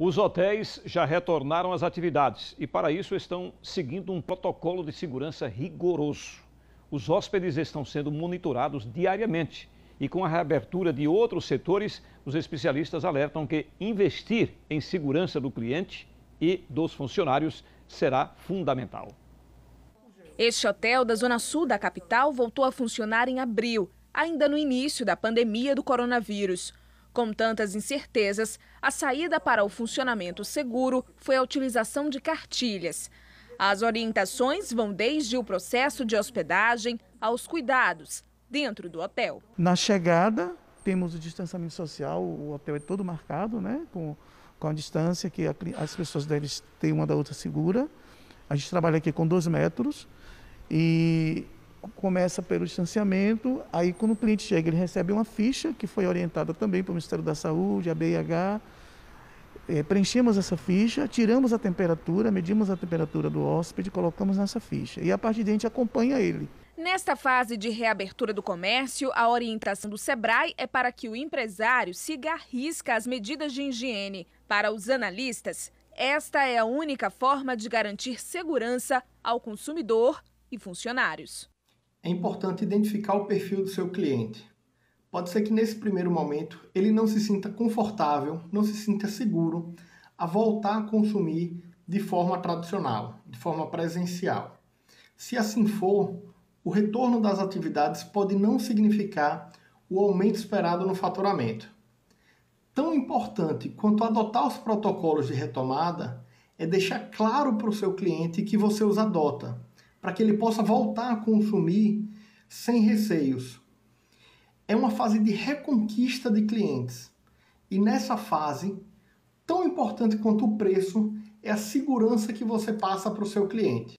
Os hotéis já retornaram às atividades e, para isso, estão seguindo um protocolo de segurança rigoroso. Os hóspedes estão sendo monitorados diariamente e, com a reabertura de outros setores, os especialistas alertam que investir em segurança do cliente e dos funcionários será fundamental. Este hotel da Zona Sul da capital voltou a funcionar em abril, ainda no início da pandemia do coronavírus. Com tantas incertezas, a saída para o funcionamento seguro foi a utilização de cartilhas. As orientações vão desde o processo de hospedagem aos cuidados dentro do hotel. Na chegada, temos o distanciamento social, o hotel é todo marcado, né? Com, com a distância que as pessoas devem ter uma da outra segura. A gente trabalha aqui com dois metros e começa pelo distanciamento, aí quando o cliente chega, ele recebe uma ficha que foi orientada também pelo Ministério da Saúde, a BIH. É, preenchemos essa ficha, tiramos a temperatura, medimos a temperatura do hóspede, colocamos nessa ficha. E a partir de a gente acompanha ele. Nesta fase de reabertura do comércio, a orientação do SEBRAE é para que o empresário siga a risca as medidas de higiene. Para os analistas, esta é a única forma de garantir segurança ao consumidor e funcionários é importante identificar o perfil do seu cliente. Pode ser que nesse primeiro momento ele não se sinta confortável, não se sinta seguro a voltar a consumir de forma tradicional, de forma presencial. Se assim for, o retorno das atividades pode não significar o aumento esperado no faturamento. Tão importante quanto adotar os protocolos de retomada é deixar claro para o seu cliente que você os adota para que ele possa voltar a consumir sem receios. É uma fase de reconquista de clientes. E nessa fase, tão importante quanto o preço, é a segurança que você passa para o seu cliente.